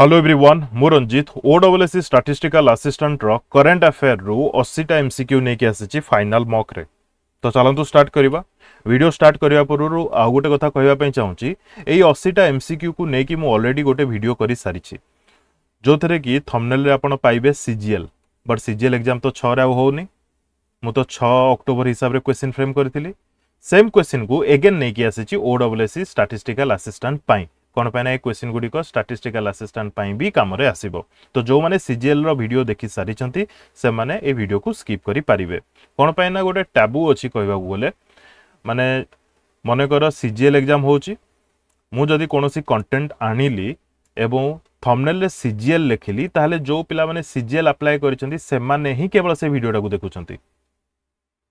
Hello everyone ମୁଁ Ranjit OWC statistical ଆସିଷ୍ଟାଣ୍ଟର current ଆଫେୟାରରୁ ଅଶୀଟା ଏମ୍ ସି କ୍ୟୁ ନେଇକି ଆସିଛି ଫାଇନାଲ୍ ମକ୍ରେ ତ ଚାଲନ୍ତୁ ଷ୍ଟାର୍ଟ କରିବା ଭିଡ଼ିଓ ଷ୍ଟାର୍ଟ କରିବା ପୂର୍ବରୁ ଆଉ ଗୋଟେ କଥା କହିବା ପାଇଁ ଚାହୁଁଛି ଏଇ ଅଶୀଟା ଏମ୍ ସି କ୍ୟୁକୁ ନେଇକି ମୁଁ ଅଲରେଡ଼ି ଗୋଟେ ଭିଡ଼ିଓ କରିସାରିଛି ଯେଉଁଥିରେ କି ଥମ୍ନେଲ୍ରେ ଆପଣ ପାଇବେ C G L but C G L exam ତ ଛଅରେ ଆଉ ହେଉନି ମୁଁ ତ ଛଅ ଅକ୍ଟୋବର ହିସାବରେ କ୍ୱେଶ୍ଚିନ୍ ଫ୍ରେମ୍ କରିଥିଲି ସେମ୍ କ୍ୱେଶ୍ଚିନ୍କୁ ଏଗେନ୍ ନେଇକି ଆସିଛି ଓଡବ୍ଲ୍ୟୁସି ଷ୍ଟାଟିଷ୍ଟିକାଲ ଆସିଷ୍ଟାଣ୍ଟ ପାଇଁ কোন পাই না এই কোশ্চিন গুড়ি স্টাটিস্টিকাল আসিষ্টাট বি কামরে আসব তো যে সিজিএল ভিডিও দেখি সারি সে এই ভিডিও কু স্কিপ করে পারে কোণ পাই না গোটে ট্যাবু অছি কহবাক গেলে মানে মনে কর সিজিএল এক্সাম হচ্ছে মু যদি কোণী কন্টেন্ট আনিলি এবং থমনেলরে সিজিএল লেখিলি তাহলে যে পিলা মানে সিজিএল আপ্লাই করেছেন সেমানে হি কেবল সে ভিডিওটা দেখুছেন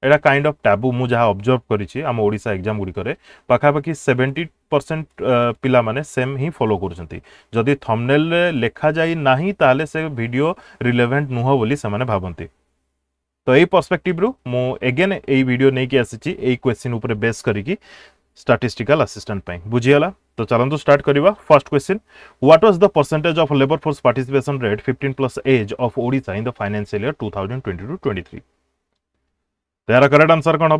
এটা কাইন্ড অফ ଟାବୁ ମୁଁ ଯାହା ଅବଜର୍ଭ କରିଛି ଆମ ଓଡ଼ିଶା ଏକ୍ଜାମ୍ ଗୁଡ଼ିକରେ ପାଖାପାଖି ସେଭେଣ୍ଟି ପରସେଣ୍ଟ ପିଲାମାନେ ସେମ୍ ହିଁ ଫଲୋ କରୁଛନ୍ତି ଯଦି ଥମ୍ନେଲ୍ରେ ଲେଖାଯାଇ ନାହିଁ ତାହେଲେ ସେ ଭିଡ଼ିଓ ରିଲେଭେଣ୍ଟ ନୁହଁ ବୋଲି ସେମାନେ ଭାବନ୍ତି ତ ଏଇ ପର୍ସପେକ୍ଟିଭ୍ରୁ ମୁଁ ଏଗେନ୍ ଏଇ ଭିଡ଼ିଓ ନେଇକି ଆସିଛି ଏଇ କ୍ୱେଶ୍ଚିନ୍ ଉପରେ ବେସ୍ କରିକି ଷ୍ଟାଟିଷ୍ଟିକାଲ ଆସିଷ୍ଟାଣ୍ଟ ପାଇଁ ବୁଝିଗଲା ତ ଚାଲନ୍ତୁ ଷ୍ଟାର୍ଟ କରିବା first question what was the percentage of labour force participation rate fifteen plus age of Odisha in the financial year two thousand twenty two twenty three तो यार करेक्ट आंसर कौन हम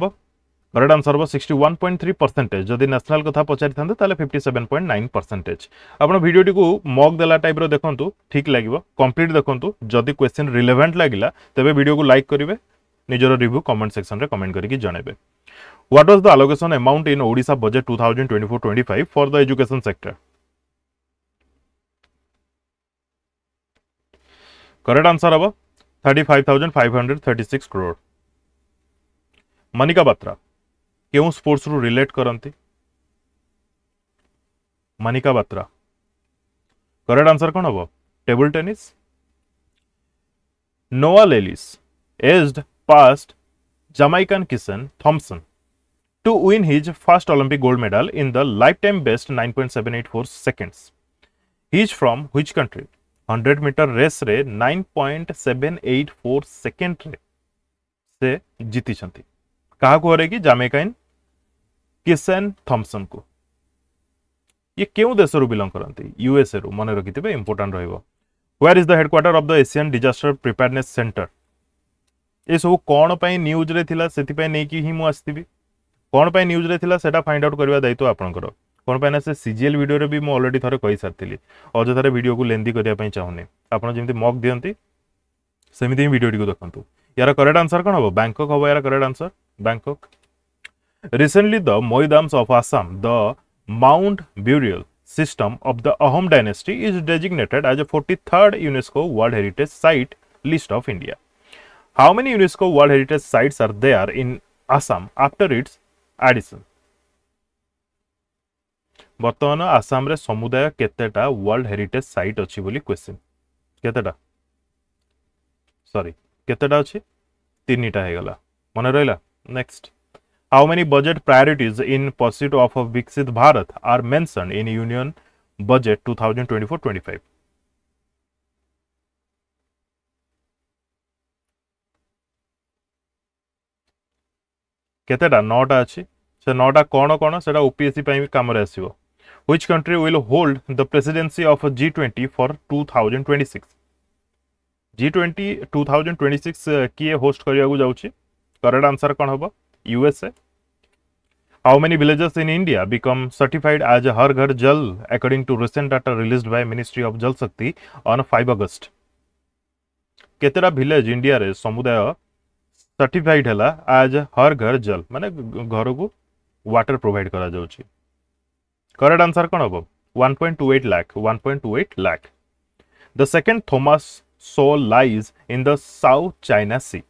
करेक्ट आंसर हम sixty one point three percentage जदि national क्या पचार तो fifty seven point nine percentage आपड़ भिडियो को मक दे टाइप रखु ठीक लगे कंप्लीट देखु जदि क्वेश्चन रिलेभेन्ट लगेगा तेज भिड को लाइक करेंगे निजर रिव्यू कमेंट सेक्शन में कमेंट करके anyway what was the allocation amount in Odisha बजे two thousand twenty four twenty five for the education sector correct answer हम thirty five thousand five hundred thirty six crore Manika Batra के sports रु relate करती Manika Batra correct answer कौन हम table tennis Noah Lyles edged past Jamaican Kishane Thompson to win his first Olympic gold medal in the lifetime best nine point seven four seconds his from his country hundred metre race रे 9.784 second रे से जीति कहा को हरेगी जामेकाइन किसेन Thompson को ये क्यों देश रू बिलंग करते यूएसए रु मन थे important where is the headquarters of the Asian disaster preparedness centre ये सब कौन न्यूज रे थिला कि ही मु आसीबी कौन पै न्यूज रे थिला सेटा फाइंड आउट करने दायित्व आप कौन पाई ना से सीजीएल भिडियो रे भी मुझे अलरेडी थे कही सारी अजथार भिड को लेंदी करने चाहूनी चाहुनी आपण जेमति मॉक दियंती सेमिति भिडियो टिको यार करेक्ट आंसर कौन हम बैंकॉक हम यार correct answer Bangkok. Recently, the Moidams of Assam, the mound burial system of the Ahom dynasty is designated as a 43rd UNESCO World Heritage Site list of India. How many UNESCO World Heritage Sites are there in Assam after its addition? বর্তমান আসামে সমুদায় কেতেটা world heritage site অছি বলি question কেতেটা sorry কেতেটা অছি তিনটা হয়ে গলা মনে রইলা Next, how many budget priorities in pursuit of a Viksit Bharat are mentioned in Union Budget 2024-25? କେତେଟା ନଅଟା ଅଛି ସେ ନଅଟା କ'ଣ କ'ଣ ସେଇଟା ଓପିଏସ୍ସି ପାଇଁ ବି କାମରେ ଆସିବ which country will hold the presidency of G20 for 2026 G20 2026 କିଏ ହୋଷ୍ଟ କରିବାକୁ ଯାଉଛି करेक्ट आंसर कौन हम USA how many villages in India become certified as Har Ghar Jal according to recent data release by ministry of Jal Shakti on five August केतेटा village India रे समुदाय certified है as Har Ghar जल माने घर को वाटर प्रोवाइड करा जाउची करेक्ट आंसर कौन हम 1.28 lakh 1.28 lakh the second Thomas shoal lies in the South China Sea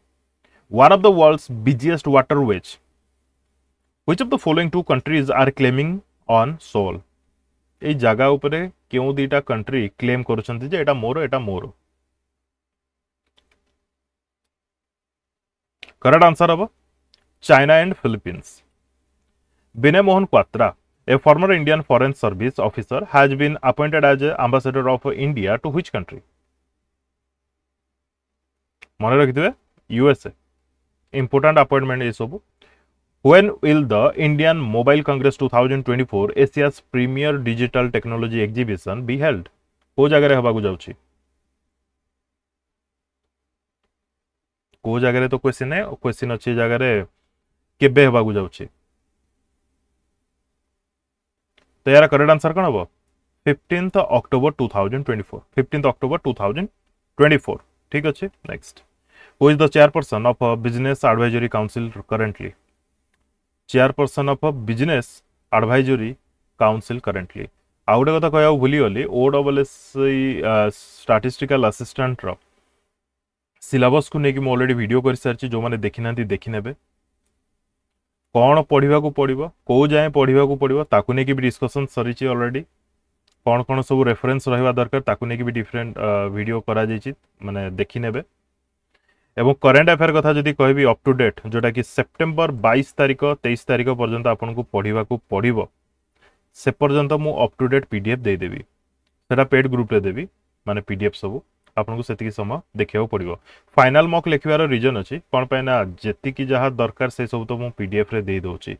one of the world's busiest waterways. Which of the following two countries are claiming on soul? এই জায়গা উপরে কেউ দুইটা কন্ট্রি ক্লেম করুଛନ୍ତି যে এটা ମୋର এটা ମୋର करेक्ट आंसर হব China and Philippines Vinay Mohan Kwatra A former Indian Foreign Service officer has been appointed as ambassador of India to which country? মনে রাখিদেবে USA important appointment is Sobu. When will the Indian Mobile Congress 2024 Asia's premier digital technology exhibition be held? କୋଉ ଜାଗାରେ ହେବାକୁ ଯାଉଛି କୋଉ ଜାଗାରେ ତ question question ଅଛି ଏ ଜାଗାରେ କେବେ ହେବାକୁ ଯାଉଛି ତ ଏହାର କରେକ୍ଟ ଆନ୍ସର କ'ଣ ହେବ fifteenth October two thousand twenty four fifteenth October two thousand twenty four ଠିକ୍ ଅଛି next who is the chairperson of a business advisory council currently chairperson of a business advisory council currently आउ गोटे कथ कह भूली O double S statistical आसीस्टाटर syllabus को लेकिन मुझे भिड कर सारी जो मैंने देखी ना देखने कौन पढ़ा पड़ो कौ जाए पढ़ाक पड़ो ताकू भी डिस्कसन सरी अलरेडी कौन कौन सब रेफरेन्स रहा दरकार भी डिफरेन्ट भिड कर मानने देखने এবং করেন্ট আফেয়ার কথা যদি কহবি অপ টু ডেট ଯେଉଁଟାକି ସେପ୍ଟେମ୍ବର ବାଇଶ ତାରିଖ ତେଇଶ ତାରିଖ ପର୍ଯ୍ୟନ୍ତ ଆପଣଙ୍କୁ ପଢ଼ିବାକୁ ପଡ଼ିବ ସେ ପର୍ଯ୍ୟନ୍ତ ମୁଁ up to date P D F ଦେଇଦେବି ସେଇଟା ପେଡ୍ ଗ୍ରୁପ୍ରେ ଦେବି ମାନେ ପି ଡି ଏଫ୍ ସବୁ ଆପଣଙ୍କୁ ସେତିକି ସମୟ ଦେଖିବାକୁ ପଡ଼ିବ ଫାଇନାଲ୍ ମକ୍ ଲେଖିବାର ରିଜନ୍ ଅଛି କ'ଣ ପାଇଁ ନା ଯେତିକି ଯାହା ଦରକାର ସେସବୁ ତ ମୁଁ ପି ଡି ଏଫ୍ରେ ଦେଇଦେଉଛି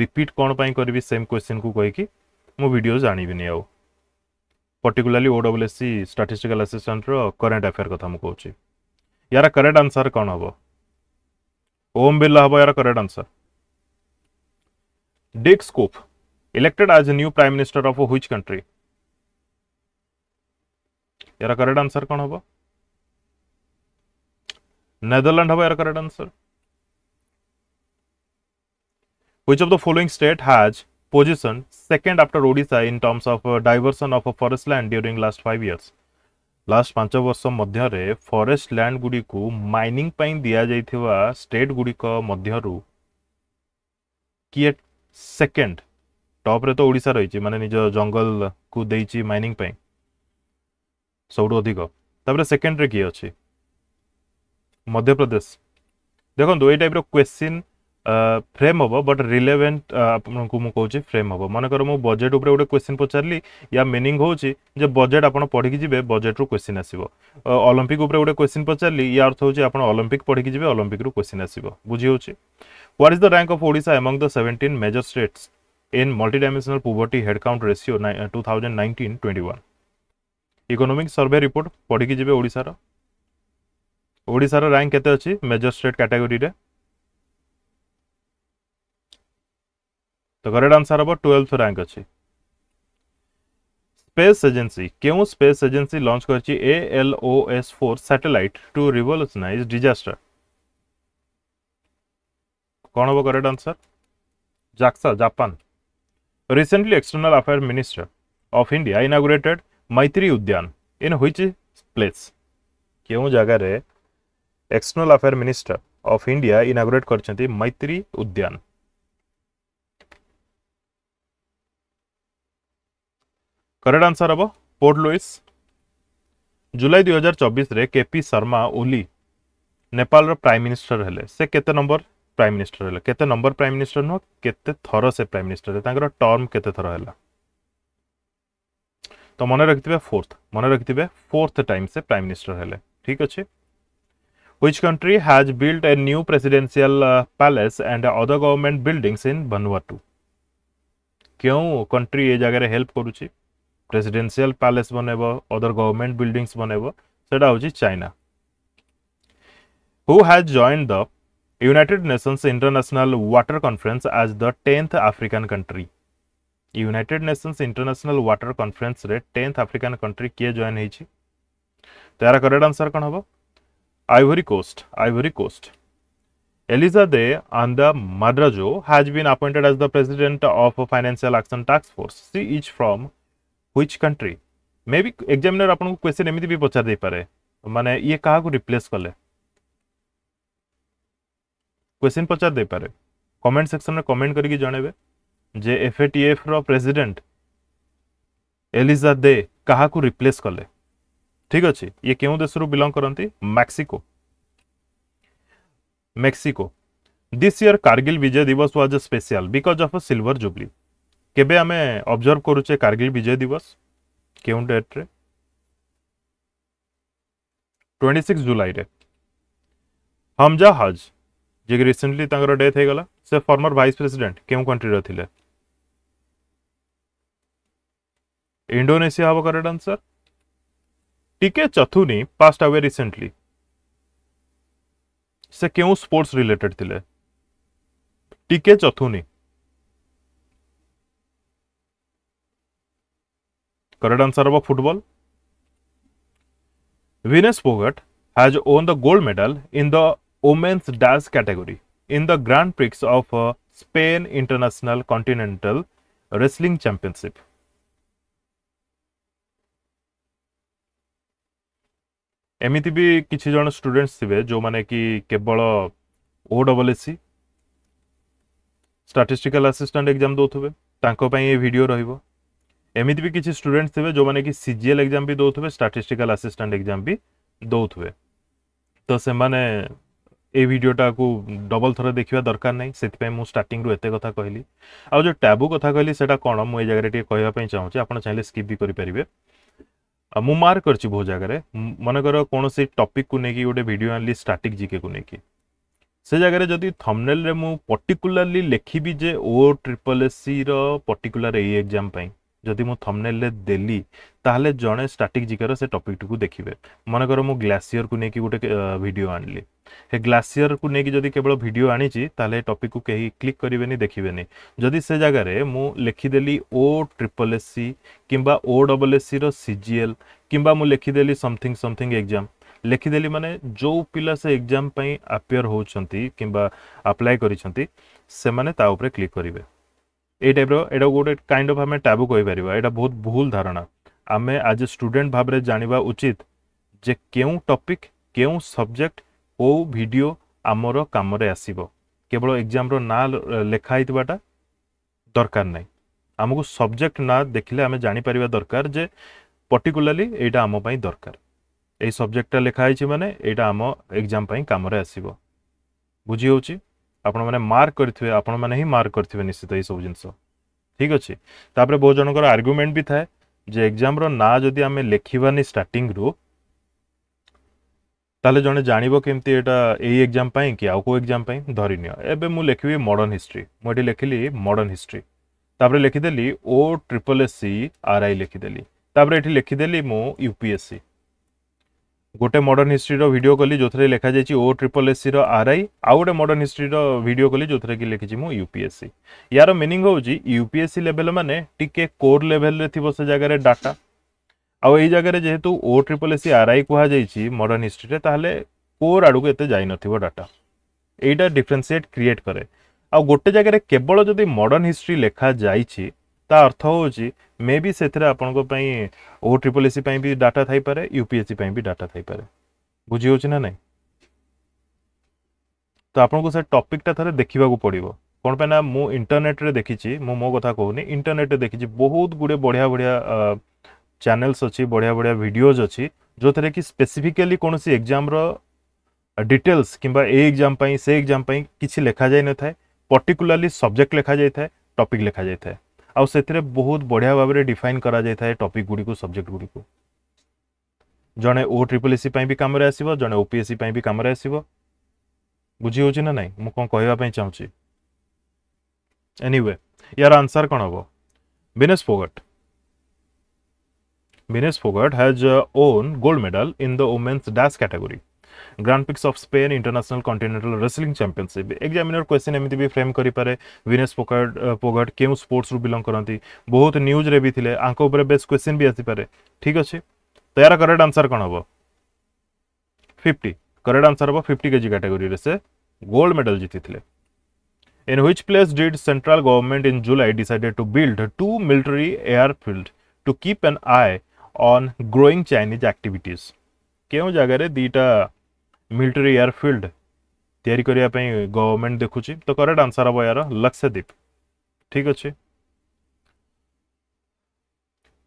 ରିପିଟ୍ କ'ଣ ପାଇଁ କରିବି ସେମ୍ କ୍ୱେଶ୍ଚିନ୍କୁ କହିକି ମୁଁ ଭିଡ଼ିଓ ଜାଣିବିନି ଆଉ particularly O W S C statistical ଆସିଷ୍ଟାଣ୍ଟର କରେଣ୍ଟ ଆଫେୟାର୍ କଥା ମୁଁ କହୁଛି यार करेक्ट आंसर कौन हम ओम बिर्ला हम यार correct answer Dick Schoof elected as new prime minister of which country यार करेक्ट आंसर कौन हम नेदरलैंड हम यार correct answer which of the following state has position second after Odisha in terms of diversion of forest land during last five years last ପାଞ୍ଚ ବର୍ଷ ମଧ୍ୟରେ forest ଲ୍ୟାଣ୍ଡଗୁଡ଼ିକୁ mining ପାଇଁ ଦିଆଯାଇଥିବା ଷ୍ଟେଟ୍ଗୁଡ଼ିକ ମଧ୍ୟରୁ କିଏ ସେକେଣ୍ଡ ଟପ୍ରେ ତ ଓଡ଼ିଶା ରହିଛି ମାନେ ନିଜ ଜଙ୍ଗଲକୁ ଦେଇଛି ମାଇନିଂ ପାଇଁ ସବୁଠୁ ଅଧିକ ତାପରେ ସେକେଣ୍ଡରେ କିଏ ଅଛି ମଧ୍ୟପ୍ରଦେଶ ଦେଖନ୍ତୁ ଏଇ ଟାଇପ୍ର କ୍ୱେଶ୍ଚିନ୍ फ्रेम हम बट रिलेवेन्ट आपको मुझे कहूँ फ्रेम हम मनकर मुझे बजेट उपर गोटे क्वेश्चन पचारि या मिनिंग हूँ बजेट आप पढ़ी जी बजेट्रु क्वेश्चन आसो अलिम्पिक गोटे क्वेश्चन पचारि या अर्थ हूँ आप अलिम्पिक पढ़ी जी अलिम्पिक्रु क्वेश्चन आसो बुझी हूँ इज द रैंक अफ ओडा among the seventeen major states in multi dimensional poverty headcount ratio two thousand nineteen twenty one economic survey report पढ़ी जी ओडार ओडार रैंक के मेजर स्टेट कैटेगोरी तो करेक्ट आंसर हम ट्वेल्थ रैंक अच्छी space agency क्यों स्पेस एजेन्सी लंच कर ALOS four satellite to revolutionize disaster कौन हम correct answer JAXA Japan recently external affairs minister of india inaugurated maitri udyan in which place କେଉଁ ଜାଗାରେ external affair minister of India inaugurate କରିଛନ୍ତି Maitri Udyan correct answer हम Port Louis जुलाई दुई हजार के KP Sharma Oli Nepal prime minister हेले से केते नंबर प्राइम मिनिस्टर हेले केते नंबर प्राइम मिनिस्टर नुह केते थर से प्राइम मिनिस्टर तांकर टर्म केते थर हेला तो मन रखि फोर्थ मन रखि फोर्थ टाइम से प्राइम मिनिस्टर हेले ठीक अच्छे which country has build a new presidential palace and other government buildings in in क्यों कंट्री ए जगह हेल्प करुच्छी प्रेसिडेंशियल पैलेस बनेबो अदर गवर्नमेंट बिल्डिंगस बनेबो सेटा होची China who has joined the United Nations international water conference as the tenth African country United Nations international water conference tenth African African country के join हेची तयार correct answer कौन हम Ivory Coast Ivory Coast Eliza De and the Madrajo has been appointed as the president of Financial Action Task Force. She is which country may be examiner आपको question एमती भी पचारदे पारे मानने ये क्या रिप्लेस कले क्वेश्चन पचारदे पारे कमेंट सेक्शन में कमेंट करके जनवे J F A T Eliza De क्या रिप्लेस कले ठीक अच्छे ये क्यों देश बिलंग करती Mexico Mexico this year Kargil Vijay Diwas was a special because of a silver jubilee केबे आमे ऑब्जर्व करूचे कारगिल विजय दिवस के डेट रे 26 जुलाई रे हमजा हज जे रिसेंटली तांगरो डेथ हे गला से फॉर्मर वाइस प्रेसिडेंट केउ कंट्री रे थिले इंडोनेशिया हाबो करेक्ट आंसर टीके चथुनी पास्ट अवे रिसेंटली से केउ स्पोर्ट्स रिलेटेड थिले टीके चथुनी करेक्ट आंसर हम football Vinesh Phogat has won the gold medal in the women's dance category in the grand prix of Spain international continental wrestling championship एमती भी किसी जन स्टूडेंट्स थे जो मैंने कि केवल O double S C statistical assistant exam दौर ये वीडियो रही है ଏମିତି ବି କିଛି ଷ୍ଟୁଡେଣ୍ଟସ୍ ଥିବେ ଯେଉଁମାନେ କି ସି ଜି ଏଲ୍ ଏକ୍ଜାମ୍ ବି ଦେଉଥିବେ ଷ୍ଟାଟିଷ୍ଟିକାଲ୍ ଆସିଷ୍ଟାଣ୍ଟ ଏକ୍ଜାମ୍ ବି ଦେଉଥିବେ ତ ସେମାନେ ଏଇ ଭିଡ଼ିଓଟାକୁ ଡବଲ ଥର ଦେଖିବା ଦରକାର ନାହିଁ ସେଥିପାଇଁ ମୁଁ ଷ୍ଟାର୍ଟିଂରୁ ଏତେ କଥା କହିଲି ଆଉ ଯେଉଁ ଟ୍ୟାବୁ କଥା କହିଲି ସେଇଟା କ'ଣ ମୁଁ ଏଇ ଜାଗାରେ ଟିକେ କହିବା ପାଇଁ ଚାହୁଁଛି ଆପଣ ଚାହିଁଲେ ସ୍କିପ୍ ବି କରିପାରିବେ ମୁଁ ମାର୍କ କରିଛି ବହୁତ ଜାଗାରେ ମନେକର କୌଣସି ଟପିକ୍କୁ ନେଇକି ଗୋଟେ ଭିଡ଼ିଓ ଆଣିଲି ଷ୍ଟାଟିକ୍ ଜିକେକୁ ନେଇକି ସେ ଜାଗାରେ ଯଦି ଥମ୍ନେଲ୍ରେ ମୁଁ ପର୍ଟିକୁଲାରଲି ଲେଖିବି ଯେ ଓ ଟ୍ରିପଲ୍ ଏସ୍ ସିର ପର୍ଟିକୁଲାର ଏଇ ଏକ୍ଜାମ୍ ପାଇଁ जदि मु थमनेल देली ताल जड़े स्टाटिक जिकर से टपिकटी को देखिए मनकर मुझ ग्लासीयर को लेकिन गोटे भिड आनली हे ग्लासीयर को लेकिन जदि केवल भिड आनी टपिक को कहीं क्लिक करे देखे जदि से जगह मुझे लिखिदेली ओ ट्रिपल एस सी कि ओ डबल एस सी रिजीएल किंवा मुझे लिखिदेली समथिंग समथिंग एग्जाम लिखिदेली माने जो पिला से एग्जाम एक्जाम आपेयर होती किंवा अप्लाई करी करें क्लिक करेंगे এই টাইপ্র এটা ଗୋଟେ কাইন্ড অফ ଆମେ ଟାବୁ କହିପାରିବା ଏଇଟା ବହୁତ ଭୁଲ ଧାରଣା ଆମେ ଆଜି ଷ୍ଟୁଡେଣ୍ଟ ଭାବରେ ଜାଣିବା ଉଚିତ ଯେ କେଉଁ ଟପିକ୍ କେଉଁ ସବଜେକ୍ଟ କେଉଁ ଭିଡ଼ିଓ ଆମର କାମରେ ଆସିବ କେବଳ ଏକ୍ଜାମ୍ର ନାଁ ଲେଖା ହେଇଥିବାଟା ଦରକାର ନାହିଁ ଆମକୁ ସବଜେକ୍ଟ ନାଁ ଦେଖିଲେ ଆମେ ଜାଣିପାରିବା ଦରକାର ଯେ ପର୍ଟିକୁଲାରଲି ଏଇଟା ଆମ ପାଇଁ ଦରକାର ଏଇ ସବଜେକ୍ଟଟା ଲେଖା ହେଇଛି ମାନେ ଏଇଟା ଆମ ଏକ୍ଜାମ୍ ପାଇଁ କାମରେ ଆସିବ ବୁଝି ହେଉଛି ଆପଣମାନେ ମାର୍କ କରିଥିବେ ଆପଣମାନେ ହିଁ ମାର୍କ କରିଥିବେ ନିଶ୍ଚିତ ଏଇସବୁ ଜିନିଷ ଠିକ୍ ଅଛି ତାପରେ ବହୁତ ଜଣଙ୍କର ଆର୍ଗୁମେଣ୍ଟ ବି ଥାଏ ଯେ ଏକ୍ଜାମ୍ର ନାଁ ଯଦି ଆମେ ଲେଖିବାନି ଷ୍ଟାର୍ଟିଂରୁ ତାହେଲେ ଜଣେ ଜାଣିବ କେମିତି ଏଇଟା ଏଇ ଏକ୍ଜାମ୍ ପାଇଁ କି ଆଉ କେଉଁ ଏକ୍ଜାମ୍ ପାଇଁ ଧରିନିଅ ଏବେ ମୁଁ ଲେଖିବି ମଡ଼ର୍ଣ୍ଣ ହିଷ୍ଟ୍ରି ମୁଁ ଏଠି ଲେଖିଲି ମଡ଼ର୍ଣ୍ଣ ହିଷ୍ଟ୍ରି ତାପରେ ଲେଖିଦେଲି O triple S C R I ଲେଖିଦେଲି ତାପରେ ଏଠି ଲେଖିଦେଲି ମୁଁ ୟୁ ପି ଏସ୍ ସି ଗୋଟେ ମଡ଼ର୍ଣ୍ଣ ହିଷ୍ଟ୍ରିର ଭିଡ଼ିଓ କଲି ଯେଉଁଥିରେ ଲେଖାଯାଇଛି ଓ ଟ୍ରିପଲ୍ ଏସ୍ସିର ଆର୍ ଆଇ ଆଉ ଗୋଟେ ମଡ଼ର୍ଣ୍ଣ ହିଷ୍ଟ୍ରିର ଭିଡ଼ିଓ କଲି ଯେଉଁଥିରେ କି ଲେଖିଛି ମୁଁ ୟୁ ପି ଏସ୍ ସି ୟାର ମିନିଂ ହେଉଛି U P S C level ମାନେ ଟିକେ କୋର୍ ଲେଭେଲ୍ରେ ଥିବ ସେ ଜାଗାରେ ଡାଟା ଆଉ ଏଇ ଜାଗାରେ ଯେହେତୁ O triple S C R I କୁହାଯାଇଛି ମଡ଼ର୍ଣ୍ଣ ହିଷ୍ଟ୍ରିରେ ତାହେଲେ କୋର୍ ଆଡ଼କୁ ଏତେ ଯାଇନଥିବ ଡାଟା ଏଇଟା ଡିଫରେନ୍ସିଏଟ୍ କ୍ରିଏଟ୍ କରେ ଆଉ ଗୋଟେ ଜାଗାରେ କେବଳ ଯଦି ମଡ଼ର୍ଣ୍ଣ ହିଷ୍ଟ୍ରି ଲେଖାଯାଇଛି ता अर्थ हो मे बी से आप ट्रिपल एसी भी डाटा थपे यूपीएससी भी डाटा थपे बुझी ना ना तो आपको टपिकटा थे देखा पड़ो कौन पाई ना मुझ इंटरनेट रे देखी मु मो कथा कहूनी इंटरनेट रे देखी बहुत गुड़े बढ़िया बढ़िया चेल्स अच्छी बढ़िया बढ़िया भिडियोज अच्छी जो थे कि स्पेसीफिकली कौन एग्जाम डिटेल्स कि एग्जाम से एग्जाम किसी लिखा जाए पर्टिकुला सब्जेक्ट लिखा जाए टपिक लिखा जाए आहुत बढ़िया भाव में डिफाइन कर टपिक गुड़ी सब्जेक्ट गुड़ी जड़े ओ ट्रिपल एसी भी कम आस जड़े ओपीएससी भी कम आस बुझी हो ना नहीं मुझे कहवापी चाहिए एनिवे यार आंसर कौन हम Vinesh Phogat Vinesh Phogat has won gold medal in the women's dash category grand prix of Spain international continental wrestling championship examiner question ଏମିତି ବି ଫ୍ରେମ୍ କରିପାରେ ବିନେଶ ପୋକାଟ ପୋଗାଟ କେଉଁ ସ୍ପୋର୍ଟସରୁ ବିଲଙ୍ଗ କରନ୍ତି ବହୁତ ନ୍ୟୁଜ୍ରେ ବି ଥିଲେ ଆଙ୍କ ଉପରେ ବେଶ୍ କ୍ୱେଶ୍ଚିନ୍ ବି ଆସିପାରେ ଠିକ୍ ଅଛି ତ ଏହାର କରେକ୍ଟ ଆନ୍ସର୍ କ'ଣ ହେବ ଫିଫ୍ଟି କରେକ୍ଟ ଆନ୍ସର୍ ହେବ ଫିଫ୍ଟି କେଜି କାଟାଗୋରୀରେ ସେ ଗୋଲ୍ଡ ମେଡାଲ୍ ଜିତିଥିଲେ In which place did central government in July decided to build two military airfield to keep an eye on growing Chinese activities? क्यों जगह रे दीटा military एयरफिल्ड या गवर्नमेंट देखुची तो correct answer हम यार लक्षद्वीप ठीक अच्छे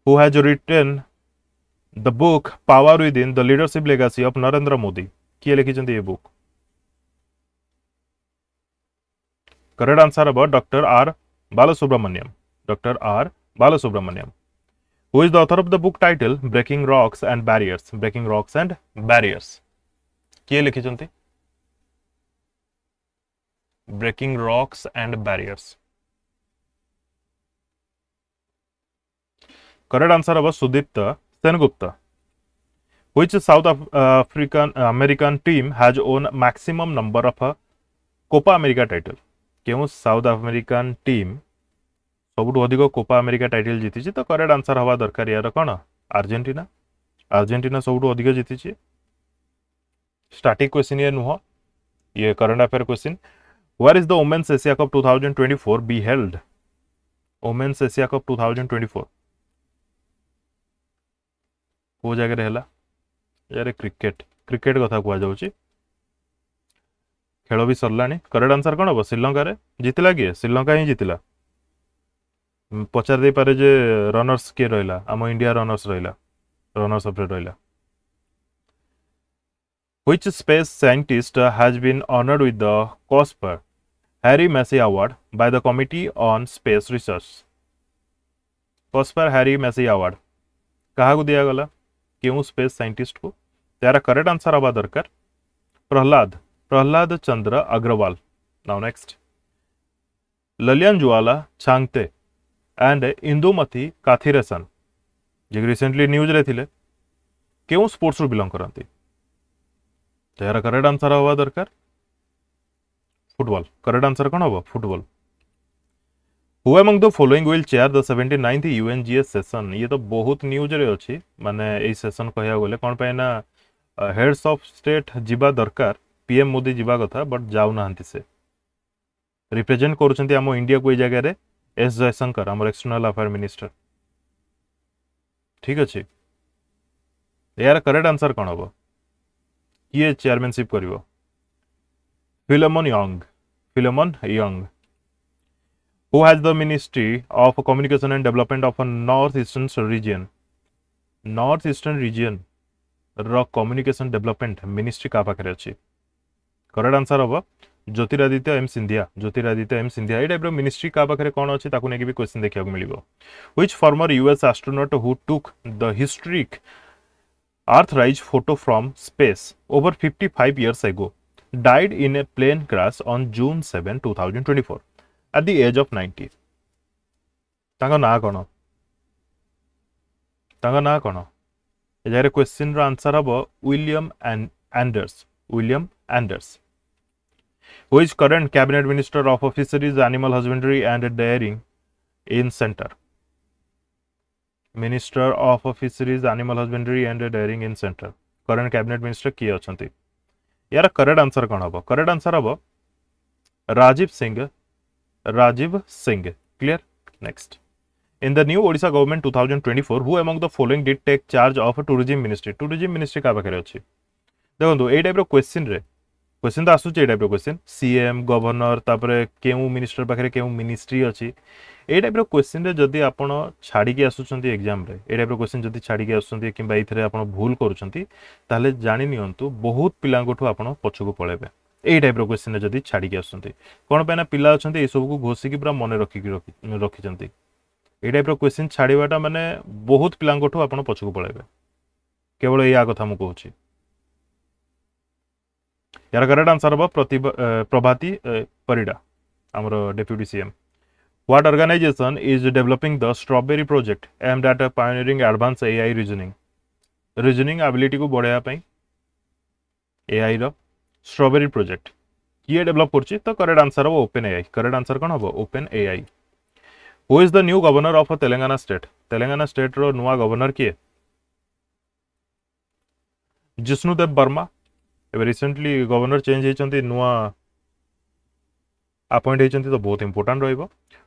who has written the book power with in the leadership legacy of Narendra Modi किए लिखिं ये बुक करेक्ट आंसर हम डर R Balasubramaniam doctor R Balasubramaniam who is the author of the book titled breaking rocks and barriers breaking rocks and barriers किए लिखी breaking rocks and barriers correct answer हम Sudipta Sengupta which South African American team has won maximum number of Copa America title क्यों South African team सब अधिक Copa America title जीति तो correct answer हवा दरकार यार कौन आर्जेटिना आर्जेटिना सब अधिक जीति स्टार्टिंग क्वेश्चन ये नुह ये current affair question where is the women's Asia cup 2024 thousand twenty four be held women's Asia cup two thousand twenty four को क्रिकेट क्रिकेट कथा कह जा खेल भी सरला करेक्ट आंसर कौन हम श्रीलंकर जीतला किए श्रीलंका ही जीतला पचारे जे रनर्स किए रहा आम इंडिया रनर्स रहा रनर्स अफ्रे रहा Which space scientist has been honored with the COSPER Harry Massey Award by the Committee on Space Research? COSPER Harry Massey Award कहाँ को दिया गला क्यों स्पेस साइंटिस्ट को तेरा करेक्ट आंसर आवा दरकर. Prahlad Prahlad Chandra Agarwal now next Lallian Zuala Chhangte and Indumathi Kathiresan जिग रिसेंटली न्यूज रे ले. क्यों स्पोर्ट्स रु बिलोंग करंती तो यार करेक्ट आंसर हवा दरकार फुटबल करेक्ट आंसर कौन हम football who among the following will chair the seventy ninth U N G S session ये तो बहुत न्यूज्रे अच्छे मानने यही सेसन कह गले कौन ना हेड्स अफ स्टेट जीवा दरकार पीएम मोदी जीवा कथा बट जाऊना से रिप्रेजेंट करम इंडिया को ये जगार एस जयशंकर आम एक्सटर्नाल अफेयर मिनिस्टर ठीक अच्छे यार करेक्ट आंसर कौन हम किए चेयरमैनशिप कर फिलमन young फिलमन Yang who has the ministry of communication and development of north eastern region north eastern region communication development ministry क्या पाखे अच्छे करेक्ट आंसर हम ज्योतिरादित्य एम सिंधिया ज्योतिरादित्य एम सिंधिया ये टाइप रिनिस्ट्री क्या पाखे कौन अच्छे नहीं क्वेश्चन देखा मिले which former US astronaut who took the historic Earth rise photo from space over 55 years ago died in a plane crash on June 7, 2024 at the age of 90. Tanga na kono? Tanga na kono? question William and Anders. William Anders. Who is current cabinet minister of fisheries, animal husbandry and dairying in center? Minister of fisheries animal husbandry and dairying in centre current cabinet minister କିଏ ଅଛନ୍ତି ଏହାର correct answer କ'ଣ ହେବ correct answer ହେବ Rajiv Singh Rajiv Singh clear next In the new Odisha government 2024, who among the following did take charge of tourism ministry? Tourism ministry का पाखे अच्छी देखो ये टाइप क्वेश्चन रे क्वेश्चन तो आसूँ ये टाइप क्वेश्चन सीएम गवर्नर तापर के मिनिस्टर पाखे के मिनिस्ट्री अच्छी এই টাইপ্র কোଶ୍চিନ୍ରେ ଯଦି ଆପଣ ଛାଡ଼ିକି ଆସୁଛନ୍ତି ଏକ୍ଜାମ୍ରେ ଏ ଟାଇପ୍ର କୋଶ୍ଚିନ୍ ଯଦି ଛାଡ଼ିକି ଆସୁଛନ୍ତି କିମ୍ବା ଏଇଥିରେ ଆପଣ ଭୁଲ କରୁଛନ୍ତି ତାହେଲେ ଜାଣିନିଅନ୍ତୁ ବହୁତ ପିଲାଙ୍କଠୁ ଆପଣ ପଛକୁ ପଳାଇବେ ଏଇ ଟାଇପ୍ର କୋଶ୍ଚିନ୍ରେ ଯଦି ଛାଡ଼ିକି ଆସୁଛନ୍ତି କ'ଣ ପାଇଁ ନା ପିଲା ଅଛନ୍ତି ଏସବୁକୁ ଘୋଷିକି ପୁରା ମନେ ରଖିକି ରଖିଛନ୍ତି ଏଇ ଟାଇପ୍ର କୋଶ୍ଚିନ୍ ଛାଡ଼ିବାଟା ମାନେ ବହୁତ ପିଲାଙ୍କଠୁ ଆପଣ ପଛକୁ ପଳାଇବେ କେବଳ ଏଇଆ କଥା ମୁଁ କହୁଛି ଏହାର କରେକ୍ଟ ଆନ୍ସର୍ ହେବ ପ୍ରତିଭା ପ୍ରଭାତୀ ପରିଡ଼ା ଆମର deputy CM What organization is developing the Strawberry Project aimed at pioneering advanced AI reasoning? Reasoning ability को बढ़ाया पाई AI रो Strawberry Project किए डेभलप कर तो करेक्ट आंसर हम ओपेन एआई करेक्ट आंसर कौन हम open AI who is the new governor of Telangana state Telangana state रो नुआ governor किए जिष्णुदेव बर्मा ଏବେ ରିସେଣ୍ଟଲି ଗଭର୍ଣ୍ଣର ଚେଞ୍ଜ ହେଇଛନ୍ତି ନୂଆ ଆପଏଣ୍ଟ ହେଇଛନ୍ତି ତ ବହୁତ ଇମ୍ପୋର୍ଟାଣ୍ଟ ରହିବ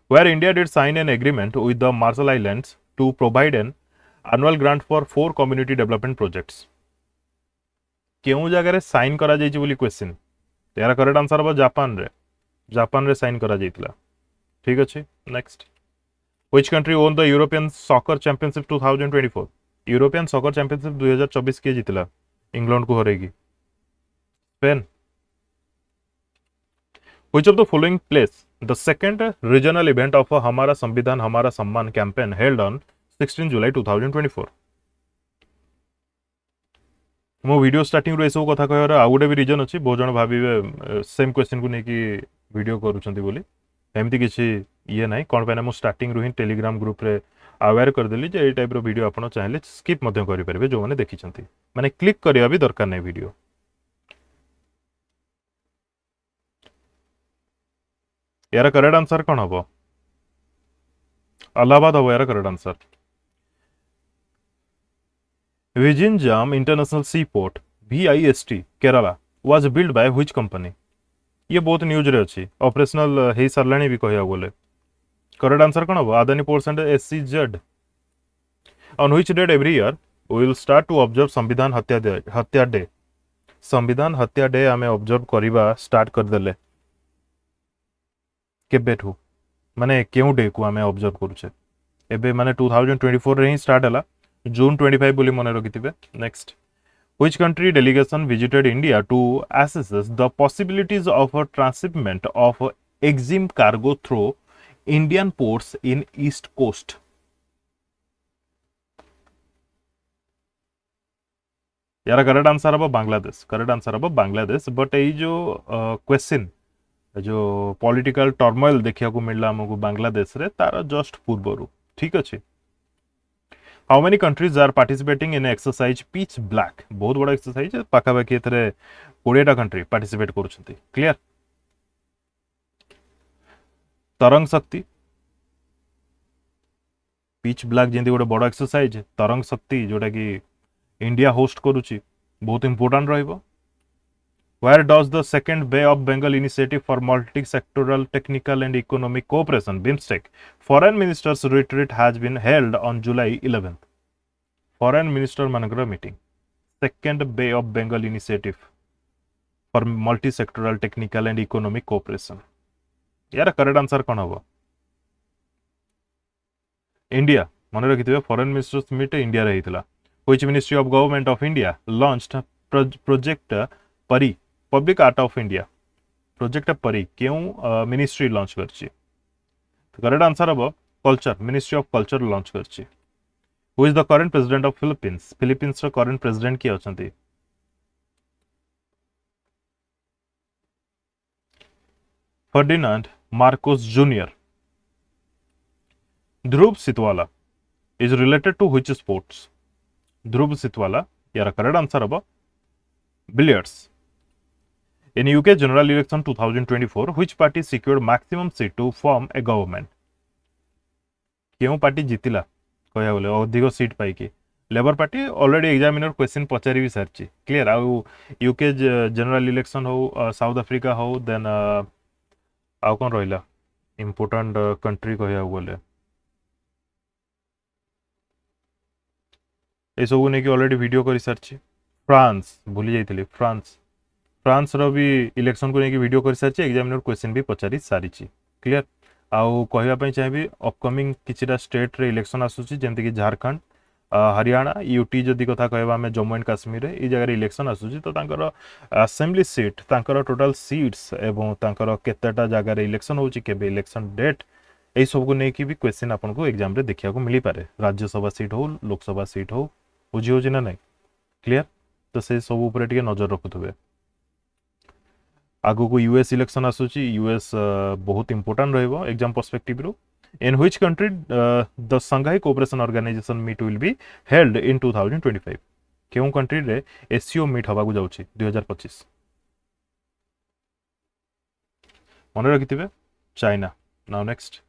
where India did sign an agreement with the Marshall Islands to provide an annual grant for four community development projects. କେଉଁ ଜାଗାରେ ସାଇନ୍ କରାଯାଇଛି ବୋଲି କ୍ୱେଶ୍ଚିନ୍ ଏହାର କରେକ୍ଟ ଆନ୍ସର୍ ହେବ ଜାପାନରେ ଜାପାନରେ ସାଇନ୍ କରାଯାଇଥିଲା ଠିକ୍ ଅଛି next which country won the European soccer championship two thousand twenty four European soccer championship ଦୁଇ ହଜାର ଚବିଶ କିଏ ଜିତିଲା ଇଂଲଣ୍ଡକୁ ହରେଇକି Spain which of the following place the second regional event of हमारा संविधान हमारा सम्मान कैंपेन हेल्ड ऑन 16 जुलाई 2024 मो वीडियो स्टार्टिंग रो ए सब कथा कहर गोटे भी रिजन अच्छी बहुत जन भाव सेम क्वेश्चन को लेकिन भिड करमती किसी ये ना कौन पाई ना स्टार्टिंग रू हिं टेलीग्राम ग्रुप अवेयर करदेली टाइप रो आप चाहिए स्किप करेंगे जो मैंने देखी मैंने क्लिक करा भी दरकार नहीं भिडियो यार करेक्ट आंसर कौन हम अलाहाबाद हम यार correct answer Vizhinjam international sea port Vijinjam I S T Kerala was build by which company ये बहुत न्यूज रे अछि ऑपरेशनल हो सारे भी कह बोले करेक्ट आंसर कौन हम Adani ports and S C Z on which date every year we will start to observe Samvidhan Hatya हत्या डे संविधान हत्या डे आम अब्जर्व करवा स्टार्ट करदे କେବେଠୁ ମାନେ କେଉଁ ଡେକୁ ଆମେ ଅବଜର୍ଭ କରୁଛେ ଏବେ ମାନେ ଟୁ ଥାଉଜେଣ୍ଡ ଟ୍ୱେଣ୍ଟି ଫୋର୍ରେ ହିଁ ଷ୍ଟାର୍ଟ ହେଲା ଜୁନ୍ ଟ୍ୱେଣ୍ଟି ଫାଇଭ୍ ବୋଲି ମନେ ରଖିଥିବେ next which country delegation visited India to assess the possibilities of a transshipment of exim cargo through Indian ports in East Coast? यार करेक्ट आंसर हम Bangladesh correct answer हम Bangladesh but ये जो question जो political turmoil देखा मिलला आमको बांग्लादेश रे तार जस्ट पूर्वर ठीक अच्छे how many countries are participating in exercise pitch black बहुत बड़ा एक्सरसाइज पाखापाखि एथे कोड़ेटा कंट्री पार्टिसिपेट कर clear Tarang Shakti pitch black जमी गोटे बड़ एक्सरसाइज तरंग शक्ति जोटा कि इंडिया होस्ट करुच्ची बहुत इंपोर्टां र Where does the second Bay of Bengal initiative for multi-sectoral technical and economic cooperation BIMSTEC foreign ministers retreat has been held on July 11th. Foreign minister Managra meeting. Second Bay of Bengal initiative for multi-sectoral technical and economic cooperation. यार correct answer कौन हम India मन रखिथे foreign ministers meet India होता which ministry of government of India launched project PARI public art of India project पर क्यों ministry launch कर correct answer हम culture ministry of culture launch कर who is the current president of Philippines Philippines current president किए अच्छा Ferdinand Marcos junior Dhruv Sitwala is related to which sports Dhruv Sitwala यार correct answer हम billiards in UK general election 2024, which party secured maximum seat to form a government? क्यों party जीतिला कहिया अधिक seat पाई Labour party already examiner question पचारि भी सारी क्लियर आउ यूके जनरल इलेक्शन हो साउथ आफ्रिका हो दे आउ कौन रहा इम्पोर्टाट कंट्री कह गले ये कर सारी फ्रांस भूली जाइए फ्रांस फ्रांसर भी इलेक्शन को लेकिन भिडियो कर सारी एक्जामिनर क्वेश्चन भी पचारि सारी क्लीयर आउ कह चाहे अपकमिंग किसी स्टेट रे इलेक्शन आसूसी जमती कि झारखंड हरियाणा यूटी जदि कथ कह जम्मू एंड काश्मीर ये जगह इलेक्शन आसूसी तो आसेम्बली सीट तर टोटाल सीट्स और कतेटा जगार इलेक्शन होबे इलेक्शन डेट यही सब कुछ नहीं कि भी क्वेश्चन आपको एग्जाम देखा मिल पाए राज्यसभा सीट हो लोकसभा सीट हो बुझी हो ना नहीं क्लीयर तो से सब उपर नजर रखुवे आगो को यूएस इलेक्शन आसूस यूएस बहुत इंपोर्टां रग्जाम परसपेक्टिव रु in which country the Shanghai cooperation organisation meet will be held in two thousand twenty five क्यों कंट्री रे एसीओ मिट हवाक जा हजार पचीस मन रखि China now next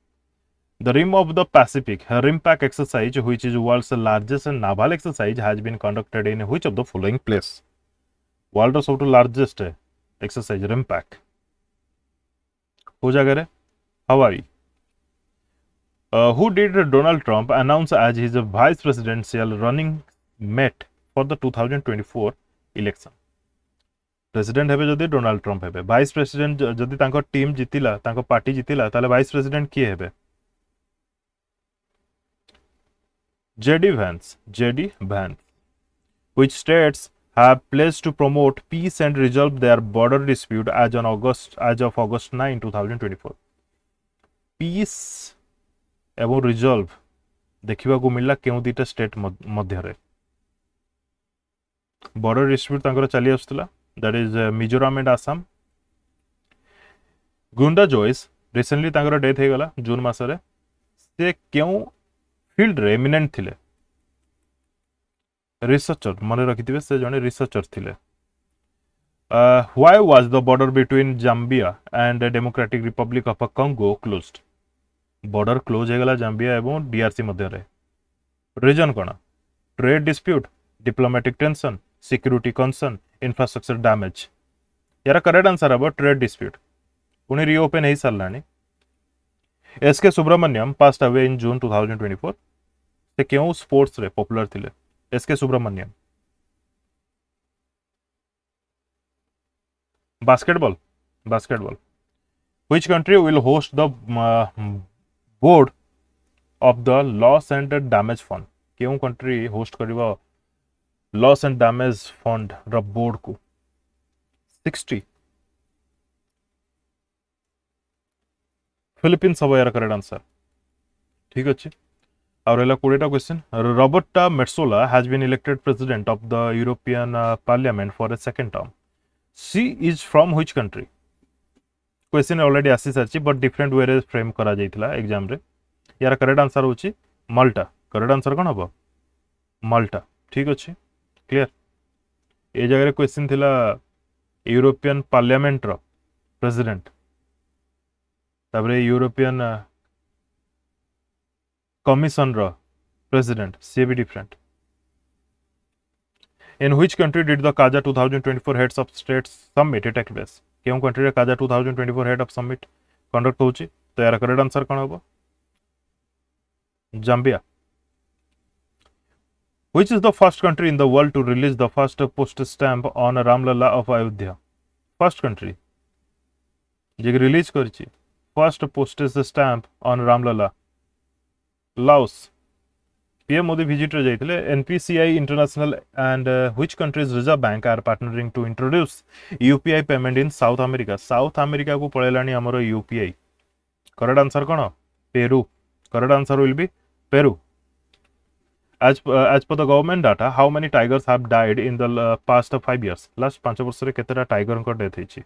the rim of the Pacific rim pack exercise which is world largest naval exercise has been conducted in which of the following place world सब largest exercise rim pack हो जा है Hawaii who did Donald Trump announce as his vice presidential running mate for the 2024 election president हेबे जदि Donald Trump हेबे vice president जदि तांको team जीतिला तांको पार्टी जीतिला ताले वाइस प्रेसिडेंट किए हेबे JD Vance JD Vance which states have pledged to promote peace and resolve their border dispute as on August as of August 9, 2024. Peace এবং ରିଜଲ୍ଭ ଦେଖିବାକୁ ମିଳିଲା କେଉଁ ଦୁଇଟା ଷ୍ଟେଟ୍ ମଧ୍ୟରେ ବର୍ଡର ଡିସ୍ପ୍ୟୁଟ୍ ତାଙ୍କର ଚାଲି ଆସୁଥିଲା that is Mizoram and Assam ଗୁଣ୍ଡା ଜୋଇସ୍ ରିସେଣ୍ଟଲି ତାଙ୍କର ଡେଥ୍ ହେଇଗଲା ଜୁନ୍ ମାସରେ ସେ କେଉଁ ଫିଲ୍ଡରେ ଏମିନେଣ୍ଟ ଥିଲେ रिसर्चर मन रखी से जन रिसर्चर थे व्वै was the border between Zambia and Democratic Republic of Congo close border close होगा जाम्बिया और डीआरसी मध्य रिजन कौन trade dispute diplomatic tension security concern infrastructure damage यार करेक्ट आंसर हम ट्रेड डिस्प्यूट पुणी रिओपेन हो सारा SK Subramanyam passed away in June two thousand twenty four से क्यों स्पोर्टस पपुलर थे S K Subramanyam basketball basketball which country will host the board of the loss and damage fund क्यों country host कर loss and damage fund रोर्ड को sixty Philippines हम यार correct answer ठीक अच्छे रहा कोड़े question Roberta Metsola has been elected president of the European Parliament for a second term she is from which country question already आसी सारी बट डिफरेंट वे फ्रेम कर एग्जाम यार करेक्ट आंसर हूँ Malta correct answer कौन हम मल्टा ठीक अच्छे clear ये जगह क्वेश्चन थी यूरोपियन पार्लियामेंटर प्रेसिडेट तापर यूरोपियन commissioner president से भी different. In which country did the Kaja 2024 Heads of States Summit take place? କେଉଁ କଣ୍ଟ୍ରିରେ କାଜା two thousand twenty four head of summit conduct ହେଉଛି ତ ଏହାର କରେକ୍ଟ ଆନ୍ସର୍ କ'ଣ ହେବ Zambia which is the first country in the world to release the first post stamp on Ramlala of Ayodhya? First country. जे release करची first postage stamp on Ramlalla Laos. PM Modi visited jaitile NPCI International and uh, which countries Reserve Bank are partnering to introduce UPI payment in South America. South America को पळेलानी हमरो UPI. Correct answer cone? Peru. Correct answer will be Peru. As, uh, as per the government data, how many tigers have died in the uh, past 5 years? Last 5 वर्ष रे केतेटा tiger को death हेची?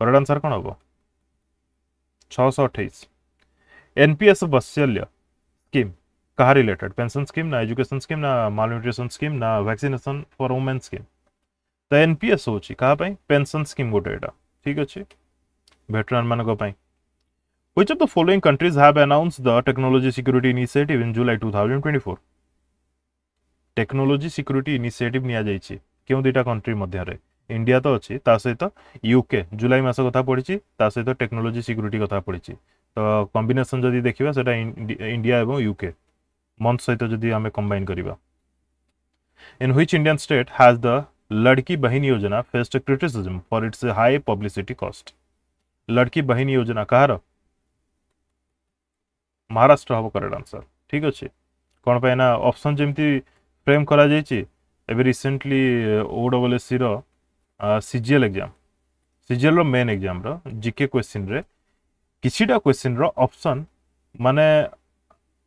Correct answer कोन होबो? 628. NPS Vatsalya scheme कहाँ related pension scheme ना education scheme ना माल न्यूट्रिशन स्कीम ना वैक्सीनेसन फर वुमेन स्कीम ତ ଏନ୍ ପି ଏସ୍ ହେଉଛି କାହା ପାଇଁ ପେନ୍ସନ୍ ସ୍କିମ୍ ଗୋଟେ ଏଇଟା ଠିକ୍ ଅଛି ଭେଟରାନମାନଙ୍କ ପାଇଁ which of the following countries have announce the technology security initiative in July two thousand twenty four technology security initiative ନିଆଯାଇଛି କେଉଁ ଦୁଇଟା କଣ୍ଟ୍ରି ମଧ୍ୟରେ ଇଣ୍ଡିଆ ତ ଅଛି ତା ସହିତ ୟୁକେ ଜୁଲାଇ ମାସ କଥା ପଡ଼ିଛି ତା ସହିତ ଟେକ୍ନୋଲୋଜି ସିକ୍ୟୁରିଟି କଥା ପଡ଼ିଛି ତ କମ୍ବିନେସନ୍ ଯଦି ଦେଖିବା ସେଇଟା ଇଣ୍ଡିଆ ଏବଂ ୟୁକେ ମନ୍ଥ ସହିତ ଯଦି ଆମେ କମ୍ବାଇନ୍ କରିବା in which Indian state has the Ladki Bahin Yojana faced criticism for its high publicity cost Ladki Bahin योजना कह महाराष्ट्र हम करेक्ट आंसर ठीक अच्छे कौन पाई ना अपसन जमी फ्रेम कर recently O double S C CGL exam CGL main exam GK question रे କିଛିଟା କ୍ୱେଶ୍ଚିନ୍ର ଅପସନ୍ ମାନେ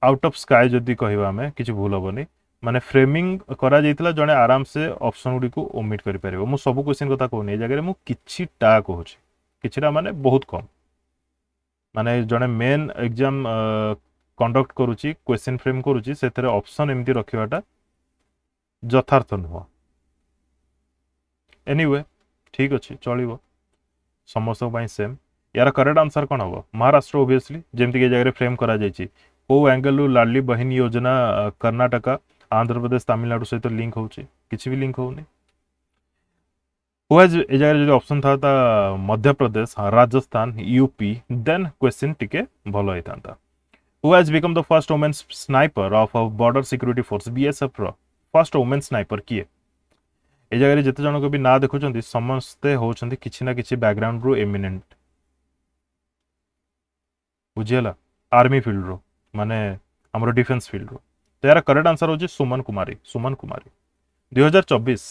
ଆଉଟ୍ ଅଫ୍ ସ୍କାଏ ଯଦି କହିବା ଆମେ କିଛି ଭୁଲ ହେବନି ମାନେ ଫ୍ରେମିଂ କରାଯାଇଥିଲା ଜଣେ ଆରାମସେ ଅପସନ୍ ଗୁଡ଼ିକୁ ଓମିଟ୍ କରିପାରିବ ମୁଁ ସବୁ କ୍ୱେଶ୍ଚିନ୍ କଥା କହୁନି ଏ ଜାଗାରେ ମୁଁ କିଛିଟା କହୁଛି କିଛିଟା ମାନେ ବହୁତ କମ୍ ମାନେ ଜଣେ ମେନ୍ ଏକ୍ଜାମ୍ କଣ୍ଡକ୍ଟ କରୁଛି କ୍ୱେଶ୍ଚିନ୍ ଫ୍ରେମ୍ କରୁଛି ସେଥିରେ ଅପସନ୍ ଏମିତି ରଖିବାଟା ଯଥାର୍ଥ ନୁହଁ ଏନିୱେ ଠିକ୍ ଅଛି ଚଳିବ ସମସ୍ତଙ୍କ ପାଇଁ ସେମ୍ यार करेक्ट आंसर कौन हम महाराष्ट्र ओबियसली जमीक ये जगह फ्रेम करो कौ आंगेल लाडली बहन योजना कर्णाटक आंध्र प्रदेश तमिलनाडु सहित लिंक हो भी लिंक हो जगह जो ऑप्शन था, था Madhya Pradesh Rajasthan UP then question टिके भल होता who become the first women sniper of border security force BSF रो फर्स्ट स्नाइपर किए ए जगह जिते जन भी ना देखुं समस्ते होती कि ना कि बैकग्राउंड रू एमिनेंट बुझीला आर्मी फिल्ड रो माने हमरो डिफेंस फिल्ड रो तो यार करेक्ट आंसर हो Suman Kumari Suman Kumari 2024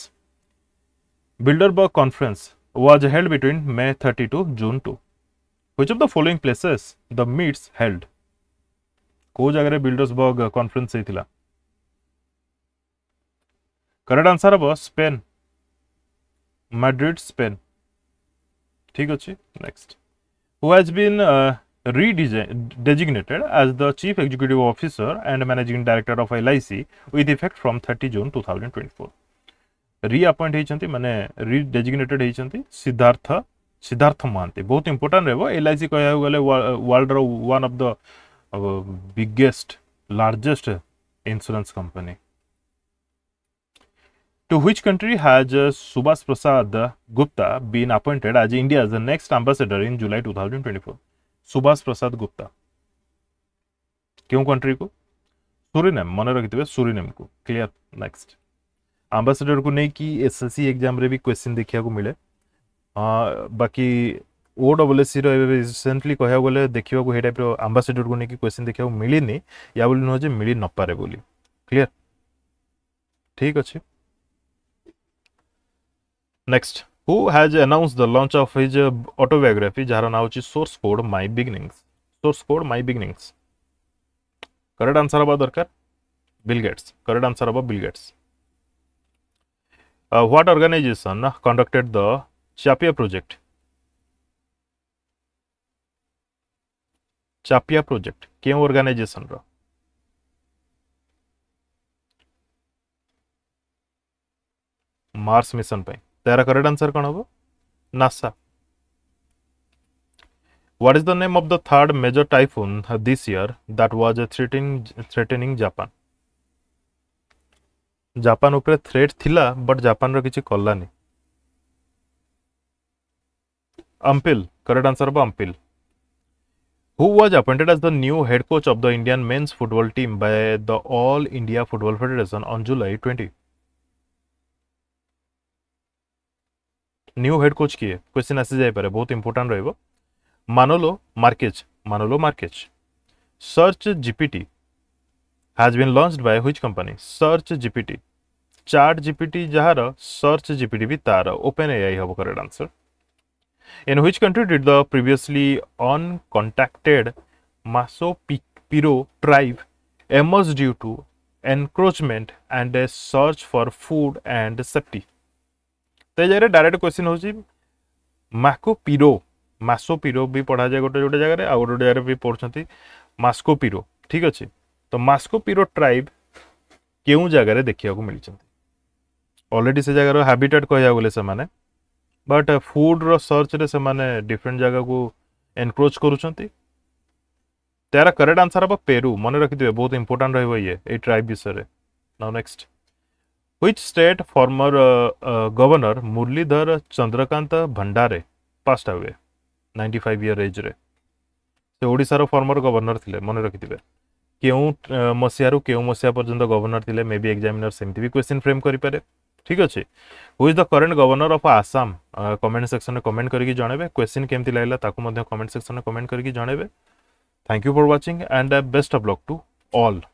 Bilderberg conference was held between May thirty to June 2 which of the following places the meets held को जगह रे बिल्डर्सबर्ग कॉन्फ्रेंस करेक्ट आंसर हो स्पेन मैड्रिड स्पेन ठीक अच्छे next who has been redesignated as the Chief Executive Officer and Managing Director of LIC with effect from 30 June 2024. Reappoint ହେଇଛନ୍ତି ମାନେ ରିଡେଜିଗ୍ନେଟେଡ୍ ହେଇଛନ୍ତି ସିଦ୍ଧାର୍ଥ ସିଦ୍ଧାର୍ଥ ମହାନ୍ତି ବହୁତ ଇମ୍ପୋର୍ଟାଣ୍ଟ ରହିବ LIC ଆଇ ସି କହିବାକୁ ଗଲେ ୱାର୍ଲଡର one of the biggest largest insurance company To which country has Subhas Prasad Gupta been appointed as India's next ambassador in July 2024? Subhash Prasad Gupta क्यों country को सुरीनेम मन रखिथे सुरीनेम को क्लियर नेक्स्ट आम्बासेडर को लेकिन सी एग्जाम भी क्वेश्चन देखा मिले आ, बाकी O double S C recently कह गए देखा टाइप आम्बासेडर को लेकिन क्वेश्चन देखा मिलनी या बोली नुह जे मिल नपारे बोली क्लीयर ठीक अच्छे next who has announce the launch of his autobiography जार नाँ हूँ source code my beginnings source code my beginnings correct answer हम दरकार बिल करेक्ट आंसर हम Bill what organisation conducted the CHAPEA project CHAPEA project क्यों organisation र Mars mission पर their correct answer kon hobo nasa what is the name of the third major typhoon this year that was threatening japan japan upre threat thila but japan ro kichi kolla ni ampil correct answer hobo ampil who was appointed as the new head coach of the Indian men's football team by the All India Football Federation on July 20? New head coach किए question आसी जाए बहुत important रो Manolo Marquez Manolo Marquez search GPT has been launch by which company search GPT chat GPT जार search GPT भी तार Open A I हम correct answer in which country did the previously uncontacted Mashco Piro tribe emerge due to encroachment and a search for food and safety તે જગ્યાએ direct ક્વેશ્ଚିନ୍ ହେଉଛି માસ્કો પીરો ମାସୋ Piro ବି ପଢ଼ାଯାଏ ଗୋଟେ ଗୋଟେ ଜାଗାରେ ଆଉ ଗୋଟେ ଗୋଟେ ଜାଗାରେ ବି ପଢ଼ୁଛନ୍ତି ମାସ୍କୋ ପିରୋ ଠିକ୍ ଅଛି ତ ମାସ୍କୋ ପିରୋ ଟ୍ରାଇବ୍ କେଉଁ ଜାଗାରେ ଦେଖିବାକୁ ମିଳିଛନ୍ତି ଅଲରେଡ଼ି ସେ ଜାଗାର ହାବିଟାଟ୍ କହିବାକୁ ଗଲେ ସେମାନେ ବଟ୍ ଫୁଡ଼୍ର ସର୍ଚ୍ଚରେ ସେମାନେ ଡିଫରେଣ୍ଟ ଜାଗାକୁ ଏନକ୍ରୋଚ୍ କରୁଛନ୍ତି ତାର କରେକ୍ଟ ଆନ୍ସର୍ ହେବ ପେରୁ ମନେ ରଖିଥିବେ ବହୁତ ଇମ୍ପୋର୍ଟାଣ୍ଟ ରହିବ ଇଏ ଏଇ ଟ୍ରାଇବ୍ ବିଷୟରେ now next which state former uh, uh, governor Murlidhar Chandrakant Bhandare passed away 95 year age re ସେ ଓଡ଼ିଶାର ଫର୍ମର ଗଭର୍ଣ୍ଣର ଥିଲେ ମନେ ରଖିଥିବେ କେଉଁ ମସିହାରୁ କେଉଁ ମସିହା ପର୍ଯ୍ୟନ୍ତ ଗଭର୍ଣ୍ଣର ଥିଲେ ମେ ବି ଏକ୍ଜାମିନର ସେମିତି ବି କ୍ୱେଶ୍ଚିନ୍ ଫ୍ରେମ୍ କରିପାରେ ଠିକ୍ ଅଛି who's the current governor of Assam comment ସେକ୍ସନରେ କମେଣ୍ଟ କରିକି ଜଣେଇବେ କ୍ୱେଶ୍ଚିନ୍ କେମିତି ଲାଗିଲା ତାକୁ ମଧ୍ୟ କମେଣ୍ଟ ସେକ୍ସନରେ କମେଣ୍ଟ କରିକି ଜଣେଇବେ thank you for watching and best of luck to all